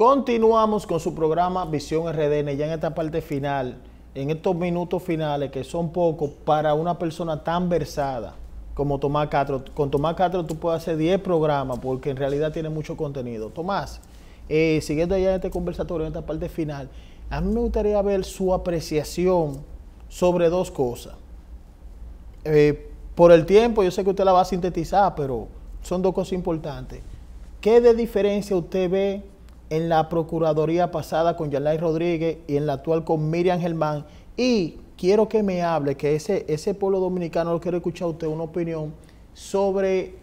Continuamos con su programa Visión RDN, ya en esta parte final, en estos minutos finales que son pocos para una persona tan versada como Tomás Castro. Con Tomás Castro tú puedes hacer 10 programas porque en realidad tiene mucho contenido. Tomás, eh, siguiendo ya este conversatorio, en esta parte final, a mí me gustaría ver su apreciación sobre dos cosas. Eh, por el tiempo, yo sé que usted la va a sintetizar, pero son dos cosas importantes. ¿Qué de diferencia usted ve en la Procuraduría pasada con Yalay Rodríguez y en la actual con Miriam Germán. Y quiero que me hable, que ese, ese pueblo dominicano lo quiero escuchar usted una opinión sobre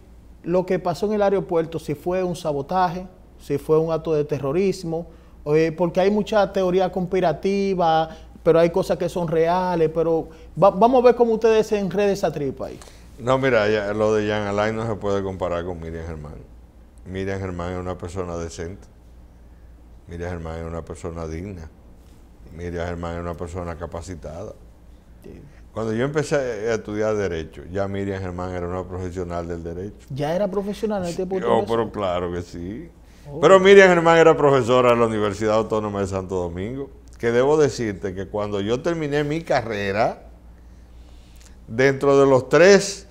lo que pasó en el aeropuerto, si fue un sabotaje, si fue un acto de terrorismo, eh, porque hay mucha teoría conspirativa, pero hay cosas que son reales, pero vamos a ver cómo ustedes se enreden esa tripa ahí. No, mira, lo de Jean Alain no se puede comparar con Miriam Germán. Miriam Germán es una persona decente Miriam Germán era una persona digna. Miriam Germán es una persona capacitada. Cuando yo empecé a estudiar Derecho, ya Miriam Germán era una profesional del Derecho. ¿Ya era profesional en este sí, oh, pero claro que sí. Oh. Pero Miriam Germán era profesora en la Universidad Autónoma de Santo Domingo. Que debo decirte que cuando yo terminé mi carrera, dentro de los tres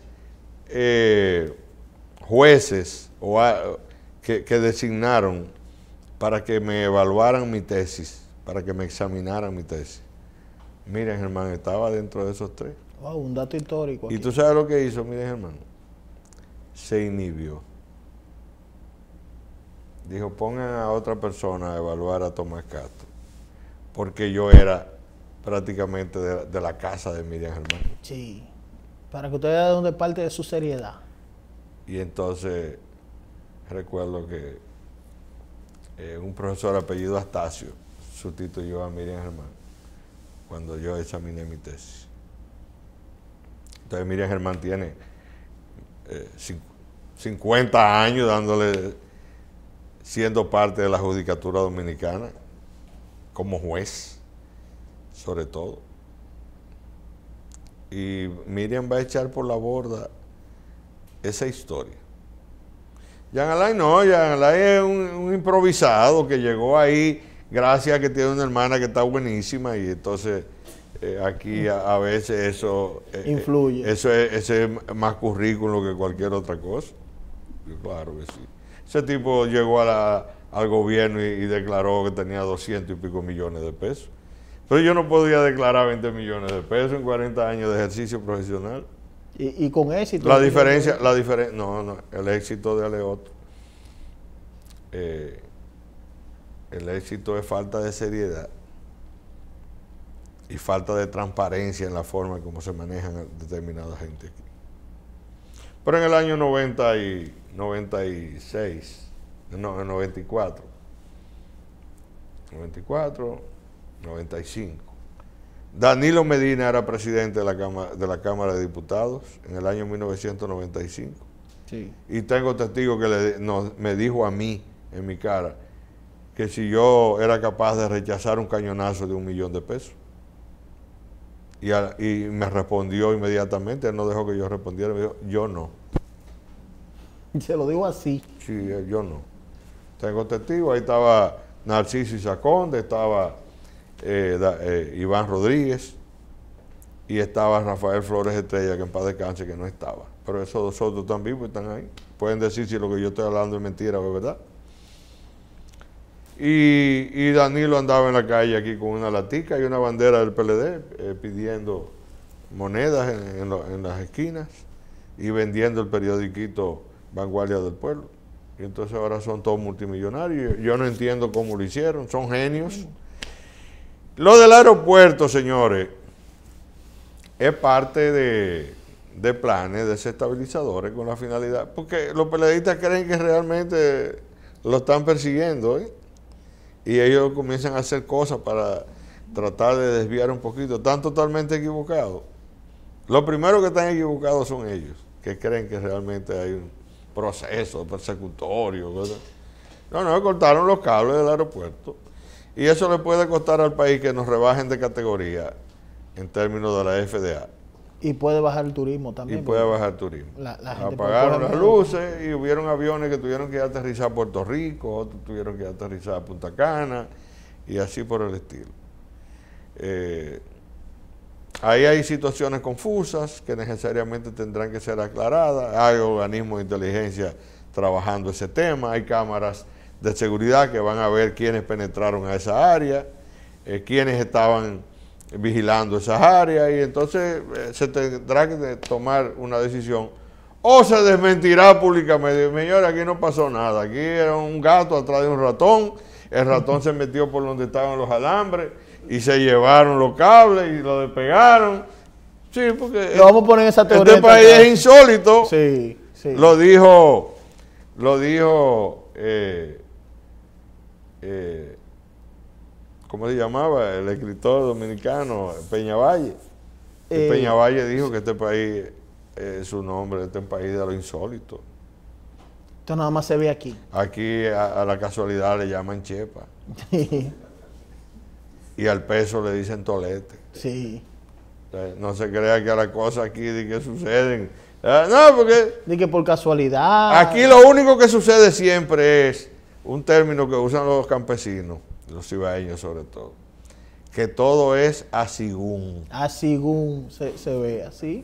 eh, jueces que designaron para que me evaluaran mi tesis, para que me examinaran mi tesis. Miren, Germán estaba dentro de esos tres. Wow, un dato histórico. Y tú sabes lo que hizo, miren, hermano? Se inhibió. Dijo, pongan a otra persona a evaluar a Tomás Castro, porque yo era prácticamente de, la casa de Miriam Germán. Sí, para que vea de dónde parte de su seriedad. Y entonces recuerdo que eh, un profesor apellido Astacio sustituyó a Miriam Germán cuando yo examiné mi tesis. Entonces Miriam Germán tiene 50 eh, años dándole, siendo parte de la Judicatura Dominicana, como juez, sobre todo. Y Miriam va a echar por la borda esa historia. Jean Alain no, Jean Alain es un, improvisado que llegó ahí gracias a que tiene una hermana que está buenísima y entonces eh, aquí a, veces eso... Eh, eh, Influye. Eso es, más currículo que cualquier otra cosa. Claro que sí. Ese tipo llegó al gobierno y, y, declaró que tenía 200 y pico millones de pesos. Pero yo no podía declarar 20 millones de pesos en 40 años de ejercicio profesional. Y, con éxito. La diferencia, la diferencia, no, no, el éxito de Aleoto. Eh, el éxito es falta de seriedad y falta de transparencia en la forma en cómo se manejan determinada gente aquí. Pero en el año 90 y 96, no, en 94, 94, 95, Danilo Medina era presidente de la Cámara de, la Cámara de Diputados en el año 1995. Sí. Y tengo testigo que me dijo a mí, en mi cara, que si yo era capaz de rechazar un cañonazo de un millón de pesos. Y, me respondió inmediatamente, él no dejó que yo respondiera, me dijo, yo no. Se lo digo así. Sí, eh, yo no. Tengo testigo, ahí estaba Narciso Isaconde, estaba eh, eh, Iván Rodríguez y estaba Rafael Flores Estrella, que en paz descanse, que no estaba. Pero esos dos otros están vivos, están ahí. Pueden decir si lo que yo estoy hablando es mentira o es verdad. Y, Danilo andaba en la calle aquí con una latica y una bandera del PLD eh, pidiendo monedas en, en, las esquinas y vendiendo el periodiquito Vanguardia del Pueblo. Y entonces ahora son todos multimillonarios. Yo no entiendo cómo lo hicieron, son genios. Lo del aeropuerto, señores, es parte de, planes desestabilizadores con la finalidad, porque los peleadistas creen que realmente lo están persiguiendo, ¿eh? y ellos comienzan a hacer cosas para tratar de desviar un poquito. Están totalmente equivocados. Lo primero que están equivocados son ellos, que creen que realmente hay un proceso persecutorio. No, no, cortaron los cables del aeropuerto. Y eso le puede costar al país que nos rebajen de categoría en términos de la FDA. Y puede bajar el turismo también. Y puede bajar el turismo. Apagaron las luces y hubieron aviones que tuvieron que aterrizar a Puerto Rico, otros tuvieron que aterrizar a Punta Cana y así por el estilo. Eh, ahí hay situaciones confusas que necesariamente tendrán que ser aclaradas. Hay organismos de inteligencia trabajando ese tema, hay cámaras de seguridad que van a ver quiénes penetraron a esa área, eh, quiénes estaban vigilando esas áreas y entonces eh, se tendrá que tomar una decisión o se desmentirá públicamente, señor, aquí no pasó nada, aquí era un gato atrás de un ratón, el ratón se metió por donde estaban los alambres y se llevaron los cables y lo despegaron. Sí, porque lo vamos a poner esa este teoría este país es insólito. Sí, sí. Lo dijo, lo dijo eh, eh, ¿cómo se llamaba? El escritor dominicano Peña Peñavalle. Eh, Peña Valle dijo que este país, es eh, su nombre, este es un país de lo insólito. Esto nada más se ve aquí. Aquí a, la casualidad le llaman chepa. y al peso le dicen tolete. Sí. No se crea que a la cosa aquí de que suceden. No, porque. De que por casualidad. Aquí lo único que sucede siempre es un término que usan los campesinos, los cibaeños sobre todo, que todo es asigún. Asigún se, se ve así.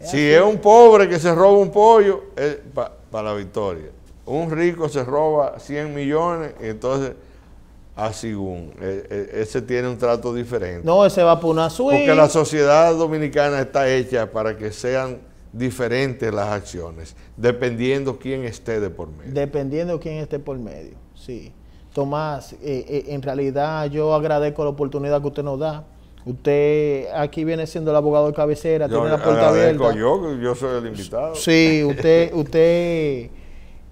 si es un pobre que se roba un pollo, es para la victoria. Un rico se roba 100 millones, entonces asigún. E, e, ese tiene un trato diferente. No, ese va por una suite. Porque la sociedad dominicana está hecha para que sean diferentes las acciones, dependiendo quién esté de por medio. Dependiendo quién esté por medio, sí. Tomás, eh, eh, en realidad yo agradezco la oportunidad que usted nos da. Usted aquí viene siendo el abogado de cabecera, yo tiene la puerta abierta. Yo, soy el invitado. Sí, usted, usted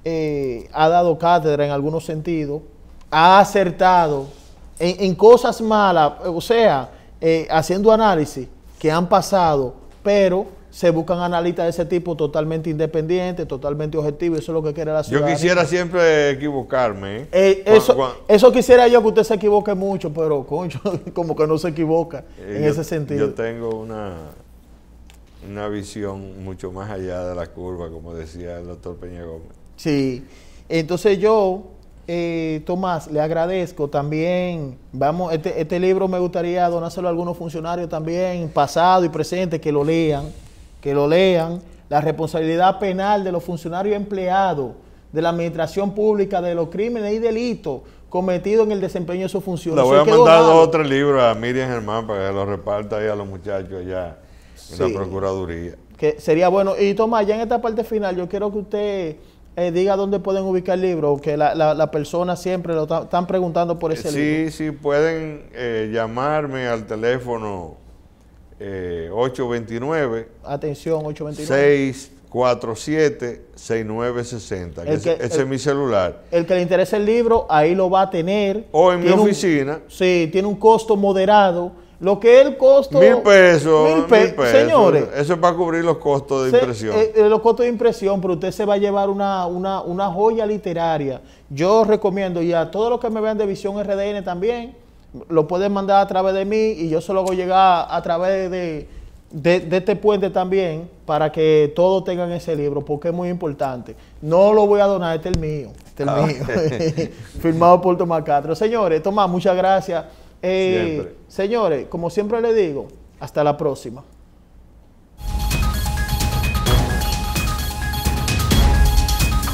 eh, ha dado cátedra en algunos sentidos, ha acertado en, en cosas malas, o sea, haciendo análisis que han pasado, pero se buscan analistas de ese tipo totalmente independientes, totalmente objetivos, eso es lo que quiere la ciudadanía. Yo quisiera siempre equivocarme. ¿eh? Eh, eso, eso quisiera yo que usted se equivoque mucho, pero concho, como que no se equivoca eh, en ese sentido. Yo tengo una, una visión mucho más allá de la curva, como decía el doctor Peña Gómez. Sí, entonces yo, Tomás, le agradezco también, vamos, este, este libro me gustaría donárselo a algunos funcionarios también, pasado y presente, que lo lean que lo lean, la responsabilidad penal de los funcionarios empleados de la administración pública de los crímenes y delitos cometidos en el desempeño de sus funciones. Le voy a mandar otro libro a Miriam Germán para que lo reparta ahí a los muchachos ya en la Procuraduría. Que sería bueno. Y Tomás, ya en esta parte final, yo quiero que usted eh, diga dónde pueden ubicar el libro, que la, la, persona siempre lo están preguntando por ese libro. Sí, sí, pueden eh, llamarme al teléfono 829. Eh, Atención, 829. 647 6960. ese, es mi celular. El que le interese el libro, ahí lo va a tener. O en mi oficina. sí, tiene un costo moderado. Lo que el costo. Mil pesos. Mil, pesos. Señores. Eso es para cubrir los costos de impresión. Eh, eh, los costos de impresión, pero usted se va a llevar una, una, una joya literaria. Yo recomiendo, y a todos los que me vean de Visión RDN también, lo pueden mandar a través de mí y yo se lo voy a llegar a través de, este puente también para que todos tengan ese libro, porque es muy importante. No lo voy a donar, este es el mío. Este es el ah. mío. Firmado por Tomás Castro. Señores, Tomás, muchas gracias. Eh, señores, como siempre le digo, hasta la próxima.